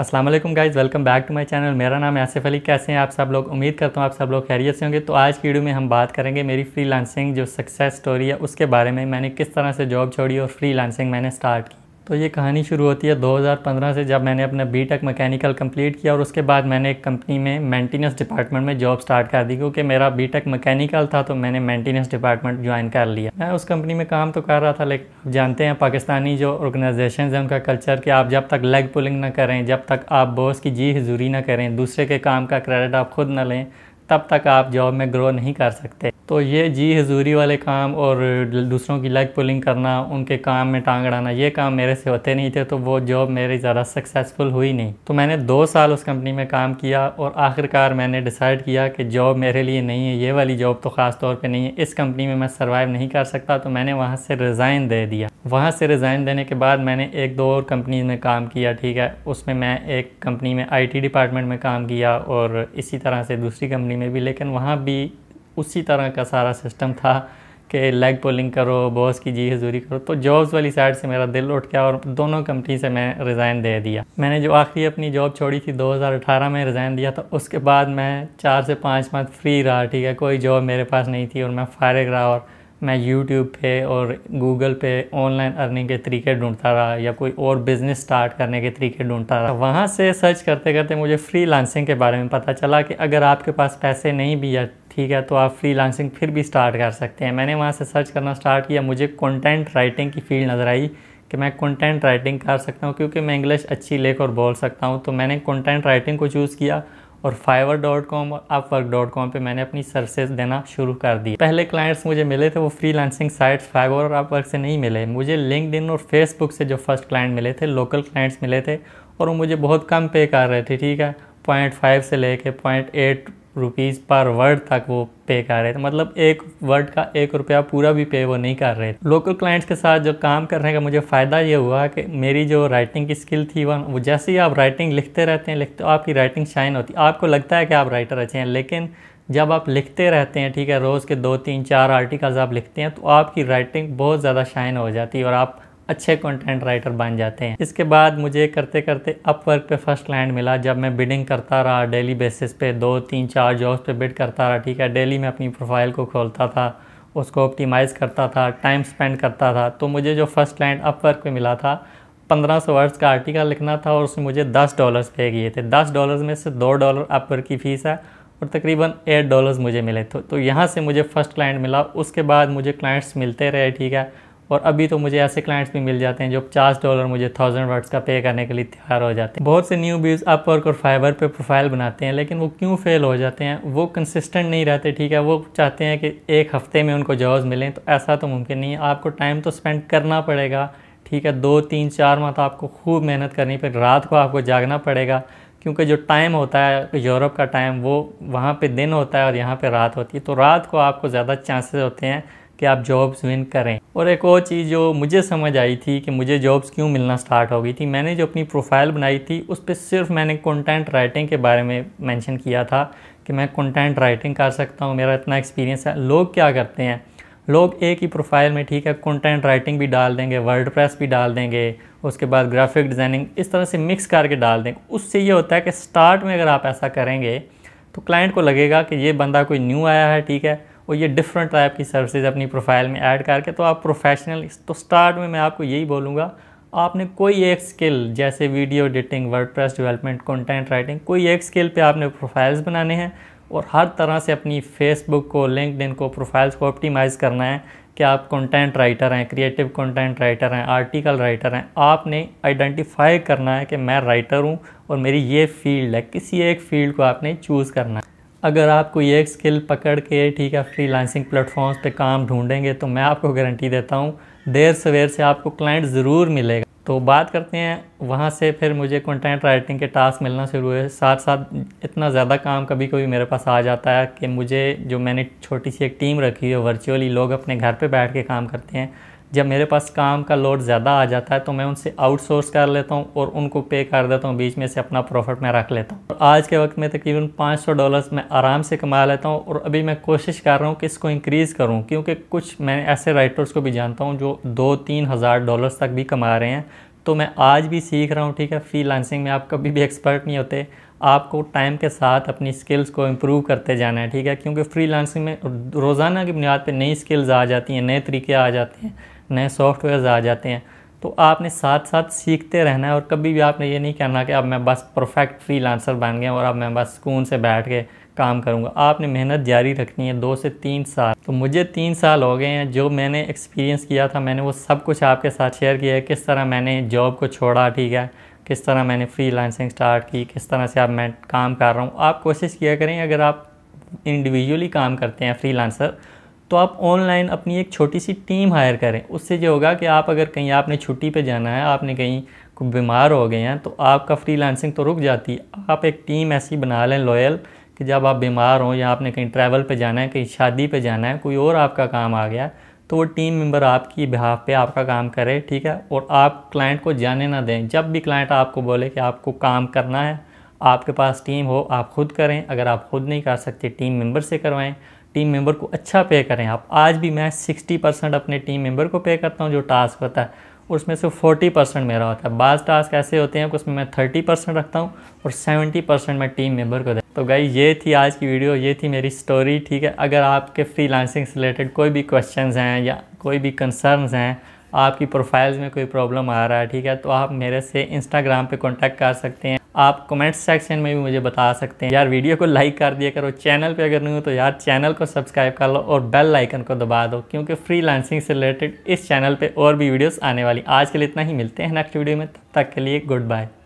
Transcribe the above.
अस्सलाम वालेकुम guys welcome back to my channel मेरा नाम आसिफ अली कैसे हैं आप सब लोग उम्मीद करता हूँ आप सब लोग खैरियत से होंगे तो आज की वीडियो में हम बात करेंगे मेरी लांसिंग जो सक्सेस स्टोरी है उसके बारे में मैंने किस तरह से जॉब छोड़ी और लांसिंग मैंने स्टार्ट की तो ये कहानी शुरू होती है 2015 से जब मैंने अपना बी टेक मैकेनिकल कम्प्लीट किया और उसके बाद मैंने एक कंपनी में मेंटेनेंस डिपार्टमेंट में जॉब स्टार्ट कर दी क्योंकि मेरा बी टेक मैकेनिकल था तो मैंने मेंटेनेंस डिपार्टमेंट ज्वाइन कर लिया मैं उस कंपनी में काम तो कर रहा था लेकिन आप जानते हैं पाकिस्तानी जो ऑर्गेनाइजेशन है उनका कल्चर कि आप जब तक लेग पुलिंग ना करें जब तक आप बॉस की जी हजूरी ना करें दूसरे के काम का क्रेडिट आप खुद ना लें तब तक आप जॉब में ग्रो नहीं कर सकते तो ये जी हजूरी वाले काम और दूसरों की लेग पुलिंग करना उनके काम में टांग अड़ाना ये काम मेरे से होते नहीं थे तो वो जॉब मेरी ज़्यादा सक्सेसफुल हुई नहीं तो मैंने दो साल उस कंपनी में काम किया और आखिरकार मैंने डिसाइड किया कि जॉब मेरे लिए नहीं है ये वाली जॉब तो ख़ास तौर पर नहीं है इस कंपनी में मैं सर्वाइव नहीं कर सकता तो मैंने वहाँ से रिज़ाइन दे दिया वहाँ से रिज़ाइन देने के बाद मैंने एक दो और कंपनी में काम किया ठीक है उसमें मैं एक कंपनी में आई डिपार्टमेंट में काम किया और इसी तरह से दूसरी कंपनी में भी लेकिन वहाँ भी उसी तरह का सारा सिस्टम था कि लेग पोलिंग करो बॉस की जी हजूरी करो तो जॉब्स वाली साइड से मेरा दिल उठ गया और दोनों कंपनी से मैं रिज़ाइन दे दिया मैंने जो आखिरी अपनी जॉब छोड़ी थी 2018 में रिज़ाइन दिया था उसके बाद मैं चार से पाँच मंथ फ्री रहा ठीक है कोई जॉब मेरे पास नहीं थी और मैं फ़ारग रहा और मैं यूट्यूब पे और गूगल पे ऑनलाइन अर्निंग के तरीके ढूंढता रहा या कोई और बिज़नेस स्टार्ट करने के तरीके ढूंढता रहा वहाँ से सर्च करते करते मुझे फ्री के बारे में पता चला कि अगर आपके पास पैसे नहीं भी या ठीक है तो आप लांसिंग फिर भी स्टार्ट कर सकते हैं मैंने वहाँ से सर्च करना स्टार्ट किया मुझे कंटेंट राइटिंग की फील्ड नज़र आई कि मैं कंटेंट राइटिंग कर सकता हूँ क्योंकि मैं इंग्लिश अच्छी लेख और बोल सकता हूँ तो मैंने कंटेंट राइटिंग को चूज़ किया और फाइवर डॉट कॉम और अपवर्क डॉट कॉम पर मैंने अपनी सर्विसेज देना शुरू कर दी पहले क्लाइंट्स मुझे मिले थे वो फ्री लांसिंग साइट्स फाइवर और अपवर्क से नहीं मिले मुझे लिंकड और फेसबुक से जो फर्स्ट क्लाइंट मिले थे लोकल क्लाइंट्स मिले थे और वो मुझे बहुत कम पे कर रहे थे ठीक है पॉइंट फाइव से लेके point eight rupees per word तक वो पे कर रहे थे मतलब एक वर्ड का एक रुपया पूरा भी पे वो नहीं कर रहे थे लोकल क्लाइंट्स के साथ जो काम करने का मुझे फ़ायदा ये हुआ कि मेरी जो राइटिंग की स्किल थी वन वो जैसे ही आप राइटिंग लिखते रहते हैं लिखते आपकी राइटिंग शाइन होती है आपको लगता है कि आप राइटर अच्छे हैं लेकिन जब आप लिखते रहते हैं ठीक है रोज़ के दो तीन चार आर्टिकल्स आप लिखते हैं तो आपकी राइटिंग बहुत ज़्यादा शाइन हो जाती है और आप अच्छे कंटेंट राइटर बन जाते हैं इसके बाद मुझे करते करते अपवर्क पे फर्स्ट लैंड मिला जब मैं बिडिंग करता रहा डेली बेसिस पे दो तीन चार जॉब्स पे बिड करता रहा ठीक है डेली मैं अपनी प्रोफाइल को खोलता था उसको ऑप्टिमाइज़ करता था टाइम स्पेंड करता था तो मुझे जो फर्स्ट अप अपवर्क पे मिला था पंद्रह सौ वर्ड्स का आर्टिकल लिखना था और उसमें मुझे दस डॉलर्स पे किए थे दस डॉलर्स में से दो डॉलर अपवर्क की फ़ीस है और तकरीबन एट डॉलर्स मुझे मिले थे तो, तो यहाँ से मुझे फ़र्स्ट क्लाइंट मिला उसके बाद मुझे क्लाइंट्स मिलते रहे ठीक है और अभी तो मुझे ऐसे क्लाइंट्स भी मिल जाते हैं जो पचास डॉलर मुझे थाउजेंड वर्ड्स का पे करने के लिए तैयार हो जाते हैं बहुत से न्यू व्यूज़ अपवर्क और फाइबर पे प्रोफाइल बनाते हैं लेकिन वो क्यों फेल हो जाते हैं वो कंसिस्टेंट नहीं रहते ठीक है वो चाहते हैं कि एक हफ्ते में उनको जॉब्स मिलें तो ऐसा तो मुमकिन नहीं है आपको टाइम तो स्पेंड करना पड़ेगा ठीक है दो तीन चार माह तो आपको खूब मेहनत करनी पड़ेगी रात को आपको जागना पड़ेगा क्योंकि जो टाइम होता है यूरोप का टाइम वो वहाँ पे दिन होता है और यहाँ पे रात होती है तो रात को आपको ज़्यादा चांसेस होते हैं कि आप जॉब्स विन करें और एक और चीज़ जो मुझे समझ आई थी कि मुझे जॉब्स क्यों मिलना स्टार्ट हो गई थी मैंने जो अपनी प्रोफाइल बनाई थी उस पर सिर्फ मैंने कंटेंट राइटिंग के बारे में मेंशन किया था कि मैं कंटेंट राइटिंग कर सकता हूँ मेरा इतना एक्सपीरियंस है लोग क्या करते हैं लोग एक ही प्रोफाइल में ठीक है कंटेंट राइटिंग भी डाल देंगे वर्ड प्रेस भी डाल देंगे उसके बाद ग्राफिक डिज़ाइनिंग इस तरह से मिक्स करके डाल देंगे उससे ये होता है कि स्टार्ट में अगर आप ऐसा करेंगे तो क्लाइंट को लगेगा कि ये बंदा कोई न्यू आया है ठीक है और ये डिफरेंट टाइप की सर्विसेज अपनी प्रोफाइल में ऐड करके तो आप प्रोफेशनल तो स्टार्ट में मैं आपको यही बोलूँगा आपने कोई एक स्किल जैसे video editing WordPress development content writing कोई एक स्किल पे आपने प्रोफाइल्स बनाने हैं और हर तरह से अपनी फेसबुक को लिंकड को प्रोफाइल्स को ऑप्टिमाइज़ करना है कि आप कंटेंट राइटर हैं क्रिएटिव कंटेंट राइटर हैं आर्टिकल राइटर हैं आपने आइडेंटिफाई करना है कि मैं राइटर हूँ और मेरी ये फील्ड है किसी एक फील्ड को आपने चूज़ करना है अगर आप कोई एक स्किल पकड़ के ठीक है फ्री लांसिंग प्लेटफॉर्म्स पर काम ढूंढेंगे तो मैं आपको गारंटी देता हूँ देर सवेर से आपको क्लाइंट ज़रूर मिलेगा तो बात करते हैं वहाँ से फिर मुझे कंटेंट राइटिंग के टास्क मिलना शुरू हुए साथ साथ इतना ज़्यादा काम कभी कभी मेरे पास आ जाता है कि मुझे जो मैंने छोटी सी एक टीम रखी है वर्चुअली लोग अपने घर पर बैठ के काम करते हैं जब मेरे पास काम का लोड ज़्यादा आ जाता है तो मैं उनसे आउटसोर्स कर लेता हूँ और उनको पे कर देता हूँ बीच में से अपना प्रॉफिट में रख लेता हूँ और आज के वक्त में तकरीबन 500 डॉलर्स मैं आराम से कमा लेता हूँ और अभी मैं कोशिश कर रहा हूँ कि इसको इंक्रीज़ करूँ क्योंकि कुछ मैं ऐसे राइटर्स को भी जानता हूँ जो दो तीन हज़ार डॉलर्स तक भी कमा रहे हैं तो मैं आज भी सीख रहा हूँ ठीक है फ्री लांसिंग में आप कभी भी एक्सपर्ट नहीं होते आपको टाइम के साथ अपनी स्किल्स को इम्प्रूव करते जाना है ठीक है क्योंकि फ्री लांसिंग में रोज़ाना की बुनियाद पर नई स्किल्स आ जाती हैं नए तरीके आ जाते हैं नए सॉफ्टवेयर्स आ जाते हैं तो आपने साथ साथ सीखते रहना है और कभी भी आपने ये नहीं करना कि अब मैं बस परफेक्ट फ्री लांसर बन गया और अब मैं बस सुकून से बैठ के काम करूँगा आपने मेहनत जारी रखनी है दो से तीन साल तो मुझे तीन साल हो गए हैं जो मैंने एक्सपीरियंस किया था मैंने वो सब कुछ आपके साथ शेयर किया है किस तरह मैंने जॉब को छोड़ा ठीक है किस तरह मैंने फ्री लांसिंग स्टार्ट की किस तरह से अब मैं काम कर रहा हूँ आप कोशिश किया करें अगर आप इंडिविजुअली काम करते हैं फ्री लांसर तो आप ऑनलाइन अपनी एक छोटी सी टीम हायर करें उससे जो होगा कि आप अगर कहीं आपने छुट्टी पे जाना है आपने कहीं बीमार हो गए हैं तो आपका फ्रीलांसिंग तो रुक जाती है आप एक टीम ऐसी बना लें लॉयल कि जब आप बीमार हों या आपने कहीं ट्रैवल पे जाना है कहीं शादी पे जाना है कोई और आपका काम आ गया तो वो टीम मेंबर आपकी बिहाफ पे आपका काम करे ठीक है और आप क्लाइंट को जाने ना दें जब भी क्लाइंट आपको बोले कि आपको काम करना है आपके पास टीम हो आप खुद करें अगर आप खुद नहीं कर सकते टीम मेंबर से करवाएं टीम मेंबर को अच्छा पे करें आप आज भी मैं 60 परसेंट अपने टीम मेंबर को पे करता हूँ जो टास्क होता है उसमें से 40 परसेंट मेरा होता है बाज़ टास्क ऐसे होते हैं कि उसमें मैं 30 परसेंट रखता हूँ और 70 परसेंट मैं टीम मेंबर को दे तो गई ये थी आज की वीडियो ये थी मेरी स्टोरी ठीक है अगर आपके फ्री से रिलेटेड कोई भी क्वेश्चन हैं या कोई भी कंसर्नस हैं आपकी प्रोफाइल्स में कोई प्रॉब्लम आ रहा है ठीक है तो आप मेरे से इंस्टाग्राम पर कॉन्टैक्ट कर सकते हैं आप कमेंट सेक्शन में भी मुझे बता सकते हैं यार वीडियो को लाइक कर दिया करो चैनल पे अगर नहीं हो तो यार चैनल को सब्सक्राइब कर लो और बेल आइकन को दबा दो क्योंकि फ्री लांसिंग से रिलेटेड इस चैनल पे और भी वीडियोस आने वाली आज के लिए इतना ही मिलते हैं नेक्स्ट वीडियो में तब तक के लिए गुड बाय